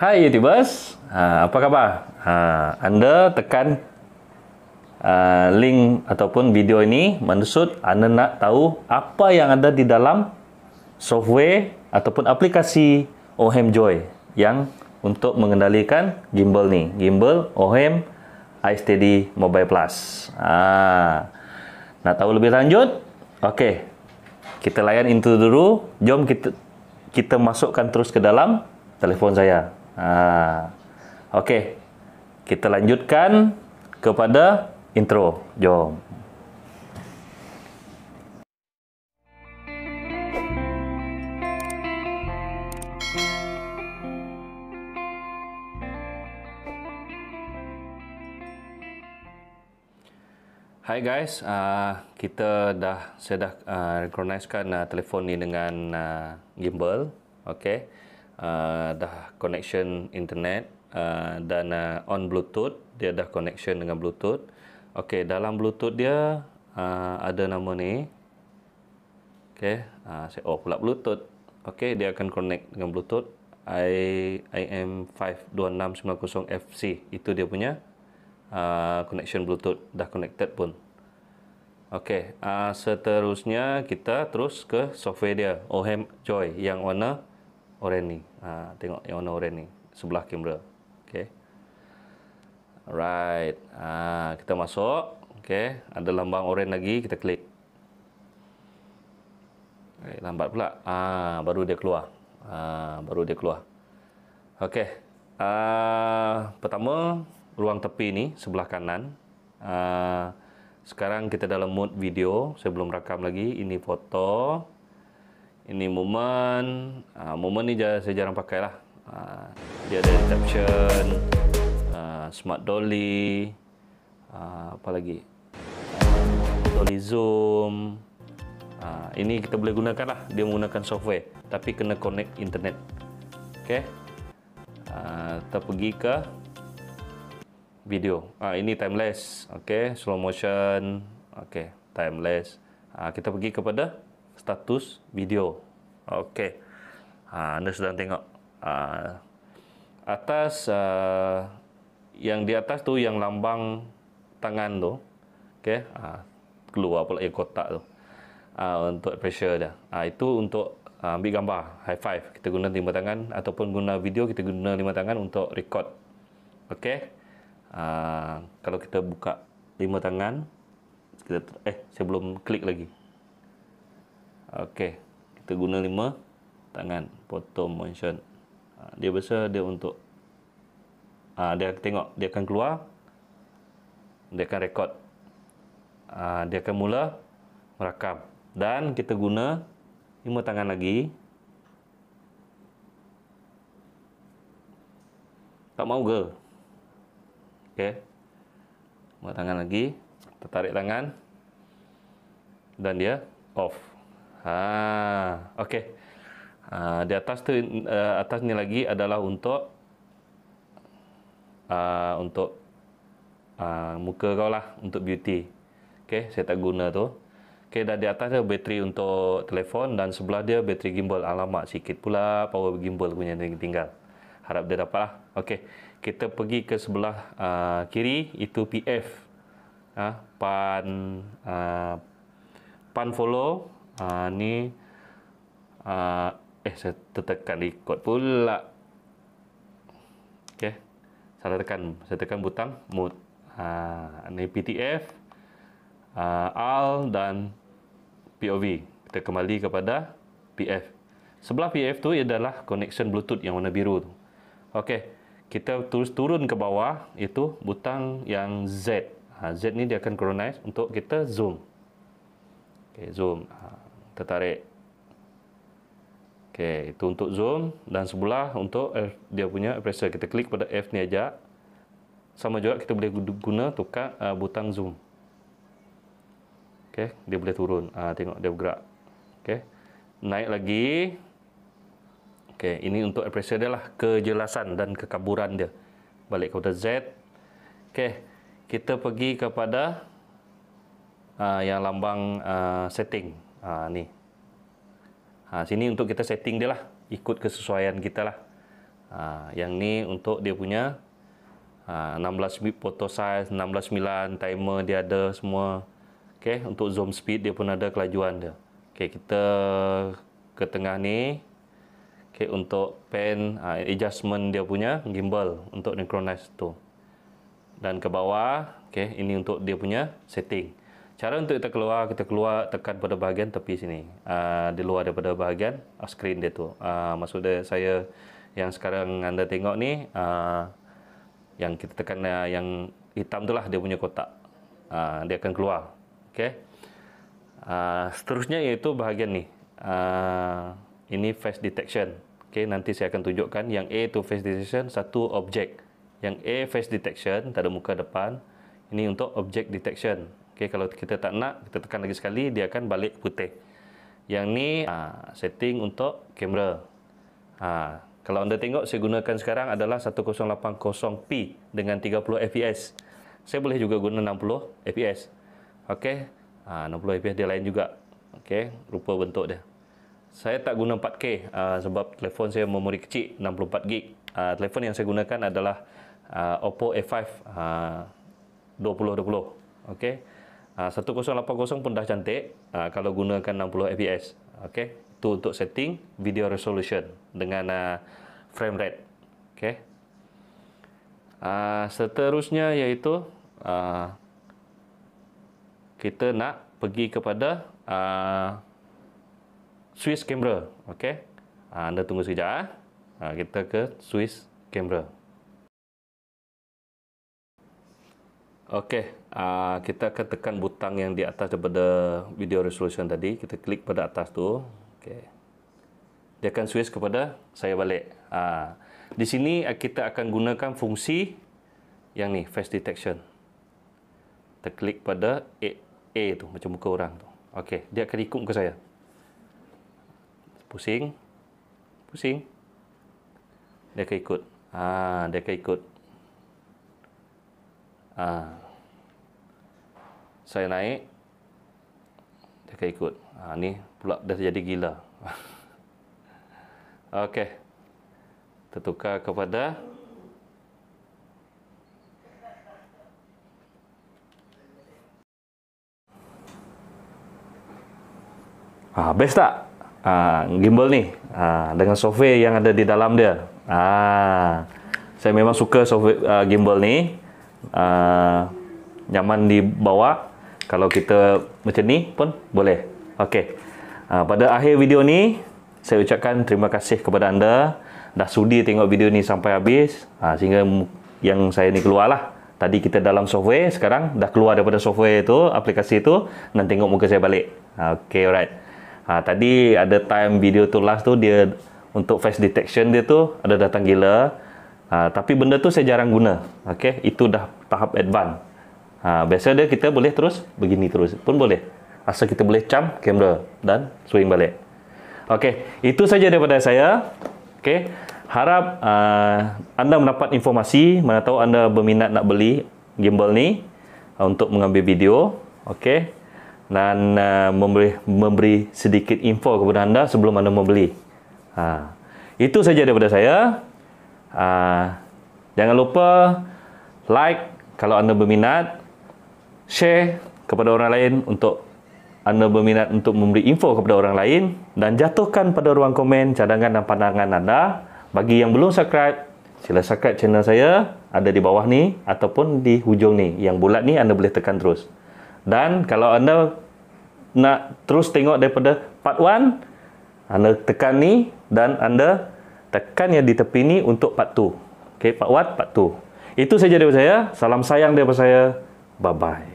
Hai YouTubers, uh, apa khabar? Uh, anda tekan uh, link ataupun video ini maksud anda nak tahu apa yang ada di dalam software ataupun aplikasi Ohem Joy yang untuk mengendalikan gimbal ni, gimbal Ohem iSteady Mobile Plus. Uh, nak tahu lebih lanjut? Okey. Kita layan intro dulu. Jom kita kita masukkan terus ke dalam telefon saya. Ah. Okey. Kita lanjutkan kepada intro. Jom. Hai guys, uh, kita dah saya dah uh, recognisekan uh, telefon ni dengan uh, gimbal, Okey uh, dah connection internet uh, dan uh, on bluetooth dia dah connection dengan bluetooth okey dalam bluetooth dia uh, ada nama ni okey uh, saya oh pula bluetooth okey dia akan connect dengan bluetooth I, IM52690 FC itu dia punya uh, connection bluetooth dah connected pun ok uh, seterusnya kita terus ke software dia Ohem Joy yang warna oren ni. Ha, tengok yang warna oren ni. Sebelah kamera. Okay. Alright. Ha, kita masuk. Okay. Ada lambang oren lagi. Kita klik. Okay, eh, lambat pula. Ha, baru dia keluar. Ha, baru dia keluar. Okay. Ha, pertama, ruang tepi ni. Sebelah kanan. Ha, sekarang kita dalam mood video. Saya belum rakam lagi. Ini foto. Foto. Ini moment, uh, ah, moment ni saya jarang pakai lah. Uh, ah, dia ada reception, uh, smart dolly, uh, apa lagi? Dolly zoom. Uh, ini kita boleh gunakan lah. Dia menggunakan software, tapi kena connect internet. Okay? Uh, kita pergi ke video. Uh, ini timeless, okay? Slow motion, okay? Timeless. Uh, kita pergi kepada status video. Okey. Ha, anda sedang tengok. Ha, atas uh, yang di atas tu yang lambang tangan tu. Okey. Ha, keluar pula yang kotak tu. Ha, untuk pressure dia. Ha, itu untuk uh, ambil gambar. High five. Kita guna lima tangan. Ataupun guna video kita guna lima tangan untuk record. Okey. Ha, kalau kita buka lima tangan. Kita, eh, saya belum klik lagi. Okey kita guna lima tangan bottom motion ha, dia biasa dia untuk ha, dia akan tengok dia akan keluar dia akan rekod ha, dia akan mula merakam dan kita guna lima tangan lagi tak mau ke ok lima tangan lagi kita tarik tangan dan dia off Ha, okey. Uh, ha, di atas tu eh, atas ni lagi adalah untuk uh, untuk uh, muka kau lah untuk beauty. Okey, saya tak guna tu. Okey, dah di atas dia bateri untuk telefon dan sebelah dia bateri gimbal. Alamak, sikit pula power gimbal punya yang tinggal. Harap dia dapat lah. Okey, kita pergi ke sebelah uh, kiri itu PF. Ha, pan uh, pan follow Uh, ni uh, eh saya tertekan record pula. Okey. Saya tekan saya tekan butang mood. Ah ni PTF uh, ah, al dan POV. Kita kembali kepada PF. Sebelah PF tu adalah connection Bluetooth yang warna biru tu. Okey. Kita terus turun ke bawah itu butang yang Z. Uh, Z ni dia akan coronize untuk kita zoom okay, zoom ha, tertarik okay, itu untuk zoom dan sebelah untuk F, dia punya presser kita klik pada F ni aja sama juga kita boleh guna tukar uh, butang zoom okay, dia boleh turun uh, tengok dia bergerak okay. naik lagi okay, ini untuk presser dia lah kejelasan dan kekaburan dia balik kepada Z okay, kita pergi kepada uh, yang lambang uh, setting uh, ni. Ha, sini untuk kita setting dia lah, ikut kesesuaian kita lah. Ha, yang ni untuk dia punya ha, 16 photo size, 169 timer dia ada semua. Okay, untuk zoom speed dia pun ada kelajuan dia. Okay, kita ke tengah ni. Okay, untuk pen ha, adjustment dia punya gimbal untuk synchronize tu. Dan ke bawah, okay, ini untuk dia punya setting cara untuk kita keluar, kita keluar tekan pada bahagian tepi sini. Uh, di luar daripada bahagian ah, screen dia tu. Uh, ah, maksud dia saya yang sekarang anda tengok ni uh, yang kita tekan uh, yang hitam tu lah dia punya kotak. Uh, dia akan keluar. Okay. Uh, seterusnya iaitu bahagian ni. Uh, ini face detection. Okay, nanti saya akan tunjukkan yang A tu face detection satu objek. Yang A face detection tak ada muka depan. Ini untuk objek detection. Okey, kalau kita tak nak, kita tekan lagi sekali, dia akan balik putih. Yang ni aa, ah, setting untuk kamera. Aa, ah, kalau anda tengok, saya gunakan sekarang adalah 1080p dengan 30fps. Saya boleh juga guna 60fps. Okey, 60fps ah, dia lain juga. Okey, rupa bentuk dia. Saya tak guna 4K uh, sebab telefon saya memori kecil 64GB. Uh, telefon yang saya gunakan adalah uh, Oppo A5 uh, 2020. Okey. 1080 ah, pun dah cantik uh, kalau gunakan 60 fps. Okey, Tu untuk setting video resolution dengan uh, frame rate. Okey. seterusnya iaitu kita nak pergi kepada Swiss camera. Okey. anda tunggu sekejap. kita ke Swiss camera. Okey, uh, ah, kita akan tekan butang yang di atas daripada video resolution tadi. Kita klik pada atas tu. Okey. Dia akan switch kepada saya balik. Uh, di sini ah, kita akan gunakan fungsi yang ni, face detection. Kita klik pada A, A tu, macam muka orang tu. Okey, dia akan ikut muka saya. Pusing. Pusing. Dia akan ikut. Ah, dia akan ikut. Ha. Saya naik, dia akan ikut. Ha, ni pula dah jadi gila. Okey. Tertukar kepada Ah, ha, best tak? ha, gimbal ni. Ha, dengan software yang ada di dalam dia. Ah. Ha, saya memang suka software uh, gimbal ni uh, nyaman di bawah kalau kita macam ni pun boleh okey uh, pada akhir video ni saya ucapkan terima kasih kepada anda dah sudi tengok video ni sampai habis uh, sehingga yang saya ni keluar lah. tadi kita dalam software sekarang dah keluar daripada software tu aplikasi tu dan tengok muka saya balik uh, okey alright uh, tadi ada time video tu last tu dia untuk face detection dia tu ada datang gila Ha, tapi benda tu saya jarang guna. Okey, itu dah tahap advance. Ha, biasa dia kita boleh terus begini terus pun boleh. Asal kita boleh cam kamera dan swing balik. Okey, itu saja daripada saya. Okey. Harap uh, anda mendapat informasi, mana tahu anda berminat nak beli gimbal ni uh, untuk mengambil video, okey. Dan uh, memberi memberi sedikit info kepada anda sebelum anda membeli. Ha. Itu saja daripada saya. Uh, jangan lupa like kalau anda berminat, share kepada orang lain untuk anda berminat untuk memberi info kepada orang lain dan jatuhkan pada ruang komen cadangan dan pandangan anda. Bagi yang belum subscribe, sila subscribe channel saya ada di bawah ni ataupun di hujung ni. Yang bulat ni anda boleh tekan terus. Dan kalau anda nak terus tengok daripada part 1, anda tekan ni dan anda tekan yang di tepi ni untuk part 2. Okey, part 1, part 2. Itu saja daripada saya. Salam sayang daripada saya. Bye-bye.